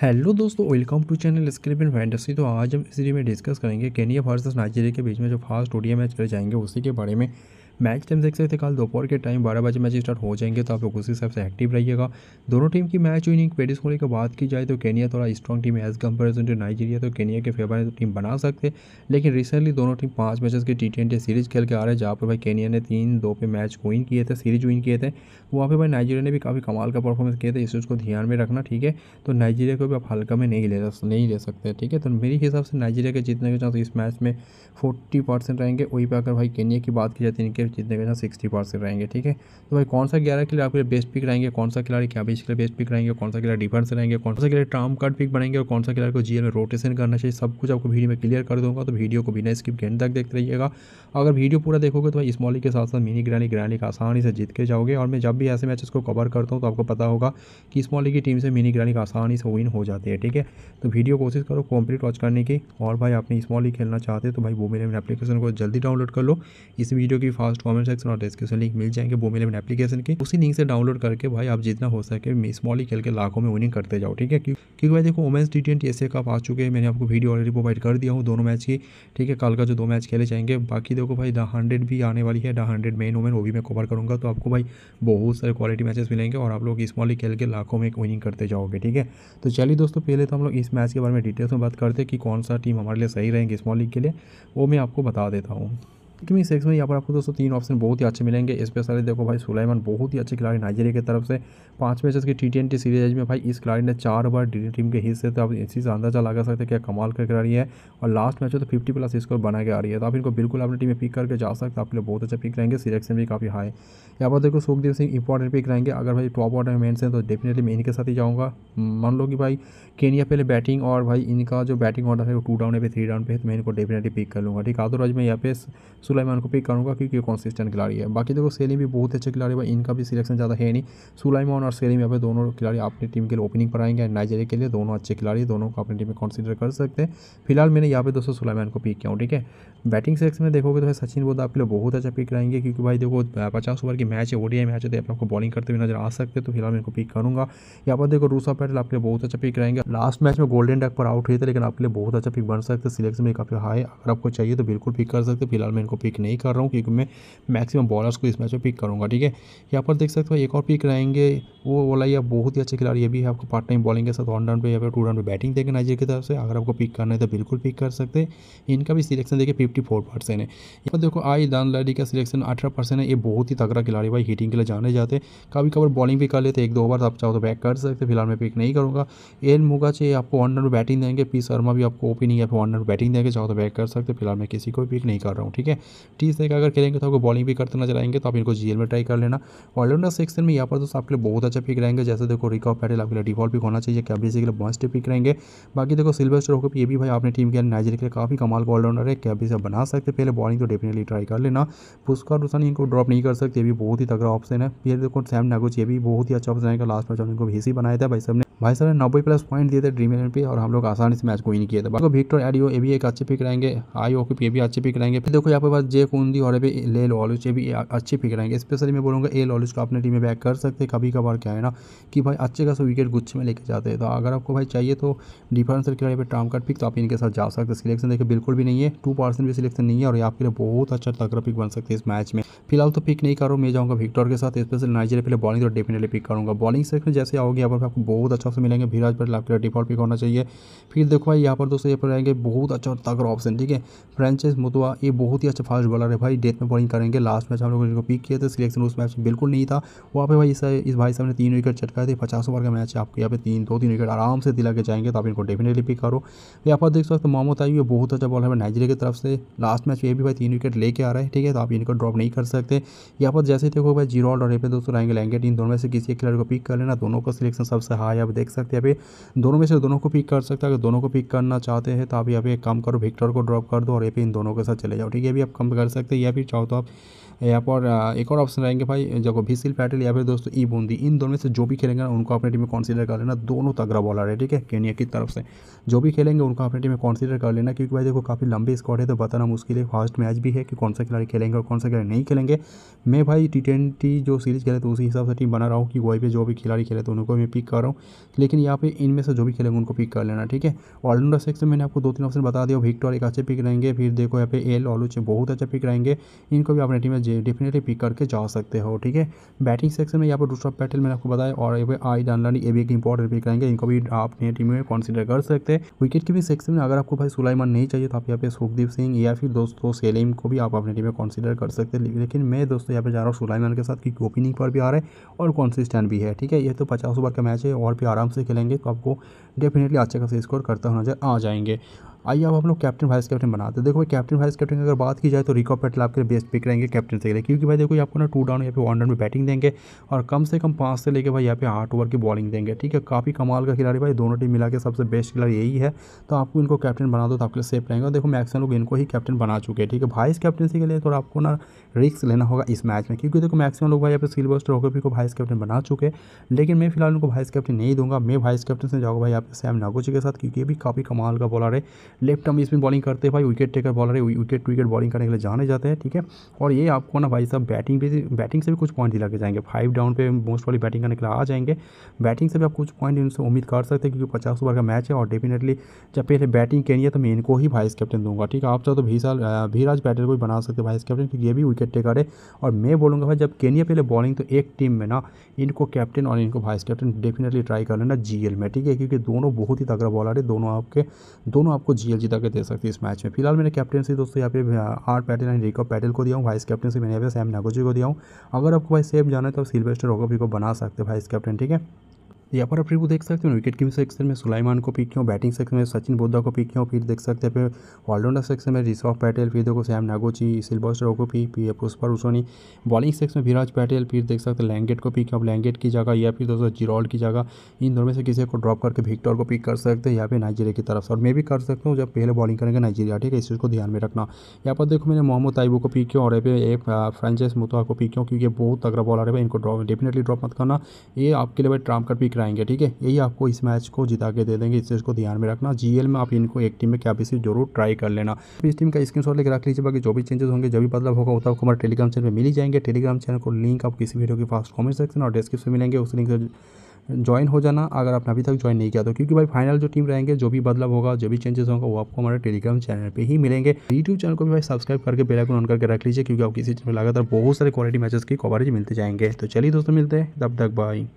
hello दोस्तों welcome to channel script in fantasy तो आज हम इसी में डिस्कस करेंगे केनिया वर्सेस नाइजीरिया के बीच में जो फास्ट ओडिया मैच कर जाएंगे उसी के बारे में मैच टाइम देख सकते कल दोपहर के टाइम बारह बजे मैच स्टार्ट हो जाएंगे तो आप लोग उसी हिसाब से एक्टिव रहिएगा दोनों टीम की मैच विनिंग पेडिस होने की बात की जाए तो केनिया थोड़ा strong team as comparison to Nigeria तो केनिया के फेवर तो टीम बना सकते लेकिन रिसेंटली दोनों टीम पाँच मैचेस की टी ट्वेंटी सीरीज खेल के आ रहे हैं जहाँ पर भाई केनिया ने तीन दो पे मैच विन किए थे सीरीज विन किए थे वहाँ पर भाई नाइजीरिया ने भी काफ़ी कमाल का परफॉर्मेंस किया था इस चीज़ को ध्यान में रखना ठीक है तो नाइजीरिया को भी आप हल्का में नहीं ले नहीं ले सकते ठीक है तो मेरे हिसाब से नाइजीरिया के जीतने के चांस इस मैच में फोर्टी परसेंट रहेंगे वहीं पर अगर भाई केनिया की बात की जाती तो है इनके परसेंट जीतने के साथ सिक्सटी परसेंट रहेंगे ठीक है तो भाई कौन सा ग्यारह के लिए आपके बेस्ट पिक रहेंगे कौन सा खिलाड़ी क्या बीच के लिए बेस्ट पिक रहेंगे कौन सा खिलाड़ी डिफेंस रहेंगे कौन सा खिलाड़ी ट्राम कार्ड पिक बनेंगे और कौन सा खिलाड़ी को जीएल में रोटेशन करना चाहिए सब कुछ आपको वीडियो में क्लियर कर दूंगा तो वीडियो को बिना स्किप गेंद तक देखते रहिएगा अगर वीडियो पूरा देखोगे तो भाई स्मॉली के साथ साथ मिनी ग्रैंडी ग्रैंडी आसानी से जीत के जाओगे और मैं जब भी ऐसे मैचेस को कवर करता हूँ तो आपको पता होगा कि स्मॉली की टीम से मिनी ग्रैंडी आसानी से विन हो जाती है ठीक है तो वीडियो कोशिश करो कॉम्प्लीट वॉच करने की और भाई आपने स्मॉली खेलना चाहते तो भाई वो मेरे एप्लीकेशन को जल्दी डाउनलोड कर लो इस वीडियो की फास्ट जस्ट कॉमेंट सेक्शन और डिस्क्रिप्शन लिंक मिल जाएंगे वो मेरे एप्लीकेशन के उसी लिंक से डाउनलोड करके भाई आप जितना हो सके स्मॉल ही खेल के लाखों में विनिंग करते जाओ ठीक है क्योंकि भाई देखो women's T twenty Asia cup आ चुके हैं मैंने आपको वीडियो ऑलरेडी प्रोवाइड कर दिया हूँ दोनों मैच की ठीक है कल का जो दो मैच खेले जाएंगे बाकी देखो भाई द हंड्रेड भी आने वाली है द हंड्रेड मेन वुमेन वो भी मैं कवर करूँगा तो आपको भाई बहुत सारे क्वालिटी मैचेस मिलेंगे और आप लोग स्मॉल ही खेल के लाखों में विनिंग करते जाओगे ठीक है तो चलिए दोस्तों पहले तो हम लोग इस मैच के बारे में डिटेल्स में बात करते हैं कि कौन सा टीम हमारे लिए सही रहेंगे स्मॉल लीग के लिए वो मैं आपको बता देता हूँ किमी सेक्स में यहाँ पर आपको दोस्तों तीन ऑप्शन बहुत ही अच्छे मिलेंगे स्पेशली देखो भाई सुलाइमान बहुत ही अच्छे खिलाड़ी नाइजीरिया की तरफ से पाँच मैचेस की टी ट्वेंटी सीरीज में भाई इस खिलाड़ी ने चार बार डी टीम के हिस्से तो आप इसी से अंदाजा लगा सकते हैं क्या कमाल का खिलाड़ी है और लास्ट मैच में तो फिफ्टी प्लस स्कोर बना के आ रही है तो आप इनको बिल्कुल अपनी टीम में पिक करके जा सकते हैं आपके लिए बहुत अच्छा पिक रहेंगे सिलेक्शन भी काफ़ी हाई यहाँ पर देखो सुखदेव सिंह इंपॉर्टेंट पिक रहेंगे अगर भाई टॉप ऑर्डर में मेन्स हैं तो डेफिनेटली मैं इनके साथ ही जाऊँगा मान लो कि भाई केनिया पहले बैटिंग और भाई इनका जो बैटिंग ऑर्डर है वो टू डाउन है थ्री डाउन पे है तो मैं इनको डेफिनेटली पिक कर लूँगा ठीक आदो राज मैं यहाँ पे सुलाई को पिक करूँगा क्योंकि वो कंसिस्टेंट खिलाड़ी है बाकी देखो सेली भी बहुत अच्छे खिलाड़ी है इनका भी सिलेक्शन ज़्यादा है नहीं सुलाईमान और सेलिम यहाँ पर दोनों खिलाड़ी अपनी टीम के लिए ओपनिंग पर आएंगे नाइजेरिया के लिए दोनों अच्छे खिलाड़ी दोनों को अपनी टीम में कंसिडर कर सकते हैं फिलहाल मैंने यहाँ पे दोस्तों सुलाईमान को पिक किया हूँ ठीक है बैटिंग सेक्स में देखोगे तो भाई सचिन बोध आपके लिए बहुत अच्छा पिक रहेंगे क्योंकि भाई देखो पचास ओवर की मैच है ओडिया मैच है तो आप लोग को बॉलिंग करते हुए नजर आ सकते तो फिलहाल मैं इनको पिक करूँगा यहाँ पर देखो रूसा पैटल आपके लिए बहुत अच्छा पिक रहेंगे लास्ट मैच में गोल्डन डक पर आउट हुए थे लेकिन आपके लिए बहुत अच्छा पिक बन सकते सिलेक्शन में काफ़ी हाई अगर आपको चाहिए तो बिल्कुल पिक कर सकते फिलहाल मैं इनको पिक नहीं कर रहा हूँ क्योंकि मैं मैक्सिमम बॉलर्स को इस मैच में पिक करूँगा ठीक है यहाँ पर देख सकते हो एक और पिक रहेंगे वो बोला या बहुत ही अच्छे खिलाड़ी ये भी है आपको पार्ट टाइम बॉलिंग के साथ वन राउंड पर या फिर टू राउंड पर बैटिंग देखें नाइजर की तरफ से अगर आपको पिक करना है तो बिल्कुल पिक कर सकते हैं इनका भी सिलेक्शन देखिए फिफ्टी फोर परसेंट है यहाँ पर देखो आई दान लाडी का सिलेक्शन अठारह परसेंट है ये बहुत ही तगड़ा खिलाड़ी भाई हिटिंग के लिए जाने जाते कभी कभी बॉलिंग भी कर लेते एक दो ओवर आप चाहो तो बैक कर सकते फिलहाल मैं पिक नहीं करूँगा एन मुगा चाहिए आपको वन राउंड पर बैटिंग देंगे पी शर्मा भी आपको ओपनिंग या फिर वन रन बैटिंग देंगे चाहो तो बैक कर सकते फिलहाल मैं किसी को भी पिक नहीं कर रहा हूँ ठीक है टी स्नैक अगर खेलेंगे तो आपको बॉलिंग भी करते नजर आएंगे तो आप इनको जीएल में ट्राई कर लेना ऑलराउंडर सेक्शन में यहाँ पर दोस्तों आपके लिए बहुत अच्छा पिक रहेंगे जैसे देखो रिकॉप पैटल आपके लिए डिफॉल्ट पिक होना चाहिए कैबरी के लिए मस्ट पिक रहेंगे बाकी देखो सिल्वर स्टोर होकर ये भी भाई आपने टीम के अंदर नाइजर के लिए काफ़ी कमाल का ऑलराउंडर है कैबरी से बना सकते पहले बॉलिंग तो डेफिनेटली ट्राई कर लेना पुष्कर रुसानी इनको ड्रॉप नहीं कर सकते ये भी बहुत ही तगड़ा ऑप्शन है फिर देखो सैम नागोच ये भी बहुत ही अच्छा ऑप्शन रहेगा लास्ट मैच इनको भेसी बनाया था भाई ने भाई साहब ने नब्बे प्लस पॉइंट दिए थे ड्रीम इलेवन पे और हम लोग आसानी से मैच को इन किए थे बाकी विक्टर एडियो ये भी एक अच्छे पिक रहेंगे आई ओ ये भी अच्छे पिक रहेंगे फिर देखो यहाँ पे बस जे कुंदी और भी ले लॉलिज ये भी अच्छे पिक रहेंगे स्पेशली मैं बोलूँगा ए लॉलिज को अपने टीम में बैक कर सकते कभी कभार क्या है ना कि भाई अच्छे खास विकेट गुच्छे में लेके जाते हैं तो अगर आपको भाई चाहिए तो डिफरेंसर किराए पर टाम कार्ड पिक तो आप इनके साथ जा सकते हैं सिलेक्शन देखिए बिल्कुल भी नहीं है टू परसेंट भी सिलेक्शन नहीं है और आपके लिए बहुत अच्छा तगड़ा पिक बन सकते हैं इस मैच में फिलहाल तो पिक नहीं करो मैं जाऊँगा विक्टर के साथ स्पेशल नाइजेरिया पहले बॉलिंग तो डेफिनेटली पिक करूँगा बॉलिंग सेक्शन जैसे आओगे यहाँ पर आपको बहुत अच्छा हिसाब से मिलेंगे भीराज पटेल आपके लिए डिफॉल्ट पिक होना चाहिए फिर देखो भाई यहाँ पर दोस्तों ये पर रहेंगे बहुत अच्छा और तगड़ा ऑप्शन ठीक है फ्रेंचेस मुतवा ये बहुत ही अच्छा फास्ट बॉलर है भाई डेथ में बॉलिंग करेंगे लास्ट मैच हम लोग इनको पिक किया था सिलेक्शन उस मैच में बिल्कुल नहीं था वहाँ पर भाई इस भाई साहब ने तीन विकेट चटकाए थे पचास ओवर का मैच है आपके यहाँ पे तीन दो तीन विकेट आराम से दिला के जाएंगे तो आप इनको डेफिनेटली पिक करो यहाँ पर देख सकते हो मोहम्मद आयु बहुत अच्छा बॉलर है नाइजीरिया की तरफ से लास्ट मैच ये भी भाई तीन विकेट लेके आ रहा है ठीक है तो आप इनको ड्रॉप नहीं कर सकते यहाँ पर जैसे देखो भाई जीरो ऑल और ये पे दोस्तों रहेंगे लैंगेट इन दोनों में से किसी एक खिलाड़ी को पिक कर लेना दोनों का सिलेक्शन सबसे हाई आप देख सकते हैं अभी दोनों में से दोनों को पिक कर सकते हैं अगर दोनों को पिक करना चाहते हैं तो अभी अभी एक काम करो विक्टर को ड्रॉप कर दो और ये भी इन दोनों के साथ चले जाओ ठीक है अभी आप कम कर सकते हैं या फिर चाहो तो आप यहाँ पर एक और ऑप्शन रहेंगे भाई भी सिल पैटल या फिर दोस्तों ई e बूंदी इन दोनों में से जो भी खेलेंगे ना उनको अपनी टीम में कॉन्सिडर कर लेना दोनों तगड़ा बॉलर है ठीक है केनिया की तरफ से जो भी खेलेंगे उनको अपनी टीम में कॉन्सिडर कर लेना क्योंकि भाई देखो काफ़ी लंबी स्कॉट है तो बताना मुश्किल है फास्ट मैच भी है कि कौन सा खिलाड़ी खेलेंगे और कौन सा खिलाड़ी नहीं खेलेंगे मैं भाई टी ट्वेंटी जो सीरीज़ खेले तो उसी हिसाब से टीम बना रहा हूँ कि वही पे जो भी खिलाड़ी खेले तो उनको मैं पिक कर रहा हूँ लेकिन यहाँ पे इनमें से जो भी खेलेंगे उनको पिक कर लेना ठीक है ऑलराउंडर सेक्शन में मैंने आपको दो तीन ऑप्शन बता दिया विक्टर एक अच्छे पिक रहेंगे फिर देखो यहाँ पे एल ऑलूच बहुत अच्छा पिक रहेंगे इनको भी अपने टीम में डेफिनेटली पिक करके जा सकते हो ठीक है बैटिंग सेक्शन में यहाँ पर दूसरा पैटल मैंने आपको बताया और ये आई डानलानी ये भी एक इंपॉर्टेंट पिक रहेंगे इनको भी आप अपने टीम में कंसिडर कर सकते हैं विकेट की भी सेक्शन में अगर आपको भाई सुलाईमान नहीं चाहिए तो आप यहाँ पे सुखदीप सिंह या फिर दोस्तों सेलिम को भी आप अपने टीम में कंसिडर कर सकते हैं लेकिन मैं दोस्तों यहाँ पे जा रहा हूँ सुलाईमान के साथ क्योंकि ओपनिंग पर भी आ रहा है और कॉन्सिस्टेंट भी है ठीक है ये तो पचास ओवर का मैच है और भी आ आराम से खेलेंगे तो आपको डेफिनेटली अच्छे खासे स्कोर करता होना नजर आ जाएंगे आइए अब हम लोग कैप्टन वाइस कैप्टन बनाते हैं देखो भाई कैप्टन वाइस कैप्टन की अगर बात की जाए तो रिकॉ पेटल आपके बेस्ट पिक रहेंगे कैप्टन से लिए क्योंकि भाई देखो आपको ना टू डाउन या फिर वन डाउन में बैटिंग देंगे और कम से कम पाँच से लेकर भाई यहाँ पे आठ ओवर की बॉलिंग देंगे ठीक है काफ़ी कमाल का खिलाड़ी भाई दोनों टीम मिला के सबसे बेस्ट खिलाड़ी यही है तो आपको इनको कैप्टन बना दो तो आपके लिए सेफ रहेंगे देखो मैक्सिमम लोग इनको ही कैप्टन बना चुके हैं ठीक है वाइस कैप्टनसी के लिए थोड़ा आपको ना रिस्क लेना होगा इस मैच में क्योंकि देखो मैक्सिमम लोग भाई यहाँ पर सिल्वर स्ट्रोकोपी को वाइस कैप्टन बना चुके लेकिन मैं फिलहाल उनको वाइस कैप्टन नहीं दूंगा मैं वाइस कैप्टन से जाऊँगा भाई आपके सैम नागोची के साथ क्योंकि ये भी काफ़ी कमाल का बॉलर है लेफ्ट हम इसमें बॉलिंग करते हैं भाई विकेट टेकर बॉलर है विकेट विकेट बॉलिंग करने के लिए जाने जाते हैं ठीक है और ये आपको ना भाई साहब बैटिंग भी बैटिंग से भी कुछ पॉइंट दिला के जाएंगे फाइव डाउन पे मोस्ट वाली बैटिंग करने के लिए आ जाएंगे बैटिंग से भी आप कुछ पॉइंट इनसे उम्मीद कर सकते हैं क्योंकि पचास ओवर का मैच है और डेफिनेटली जब पहले बैटिंग के है तो मैं इनको ही वाइस कैप्टन दूंगा ठीक है आप चाहो तो भीसाल भीराज बैटर को भी बना सकते वाइस कैप्टन क्योंकि ये भी विकेट टेकर है और मैं बोलूँगा भाई जब केनिया पहले बॉलिंग तो एक टीम में ना इनको कैप्टन और इनको वाइस कैप्टन डेफिनेटली ट्राई कर लेना जी में ठीक है क्योंकि दोनों बहुत ही तगड़ा बॉलर है दोनों आपके दोनों आपको जीता के दे सकती है इस मैच में फिलहाल मैंने कैप्टनसी दोस्तों यहाँ पे आर पैटल एंड रिकॉ पैटल को दिया हूँ वाइस कैप्टनसी मैंने यहाँ पे सैम नगोजी को दिया हूँ अगर आपको भाई सेफ जाना है तो सिल्वेस्टर होगा भी को बना सकते हैं वाइस कैप्टन ठीक है यहाँ पर आप वो देख सकते हैं विकेट कीपिंग सेक्शन में सुलाइमान को पिक किया बैटिंग सेक्शन में सचिन बोद्धा को पिक किया फिर देख सकते हैं फिर ऑलराउंडर सेक्शन में ऋषभ पटेल फिर देखो सैम नागोची को पी फिर पुष्पा रुसोनी बॉलिंग सेक्शन में विराज पटेल फिर देख सकते हैं लैंगेट को पिक किया लैंगेट की जगह या फिर दोस्तों जिरोल की जगह इन दोनों में से किसी को ड्रॉप करके विक्टर को पिक कर सकते हैं या फिर नाइजीरिया की तरफ से और मैं भी कर सकता हूँ जब पहले बॉलिंग करेंगे नाइजीरिया ठीक है इस चीज़ को ध्यान में रखना यहाँ पर देखो मैंने मोहम्मद ताइबू को पिक किया और ये फ्रांचाइज मुतवा को पिक किया क्योंकि बहुत तगड़ा बॉलर है इनको ड्रॉप डेफिनेटली ड्रॉप मत करना ये आपके लिए भाई ट्राम कर पिक लेकर ठीक है यही आपको इस मैच को जिता के दे देंगे इस चीज़ को ध्यान में रखना जी में आप इनको एक टीम में क्या जरूर ट्राई कर लेना तो इस टीम का स्क्रीन शॉट लेकर रख लीजिए बाकी जो भी चेंजेस होंगे जब भी बदलाव होगा वो तो आपको हमारे टेलीग्राम चैनल में मिल ही जाएंगे टेलीग्राम चैनल को लिंक आप किसी वीडियो के फास्ट कॉमेंट सेक्शन और डिस्क्रिप्शन मिलेंगे उस लिंक से ज्वाइन हो जाना अगर आपने अभी तक ज्वाइन नहीं किया तो क्योंकि भाई फाइनल जो टीम रहेंगे जो भी बदलाव होगा जो भी चेंजेस होगा वो आपको हमारे टेलीग्राम चैनल पे ही मिलेंगे यूट्यूब चैनल को भी भाई सब्सक्राइब करके बेल आइकन ऑन करके रख लीजिए क्योंकि आपको किसी चीज़ में लगातार बहुत सारे क्वालिटी मैचेस की कवरेज मिलते जाएंगे तो चलिए दोस्तों मिलते हैं तब तक बाई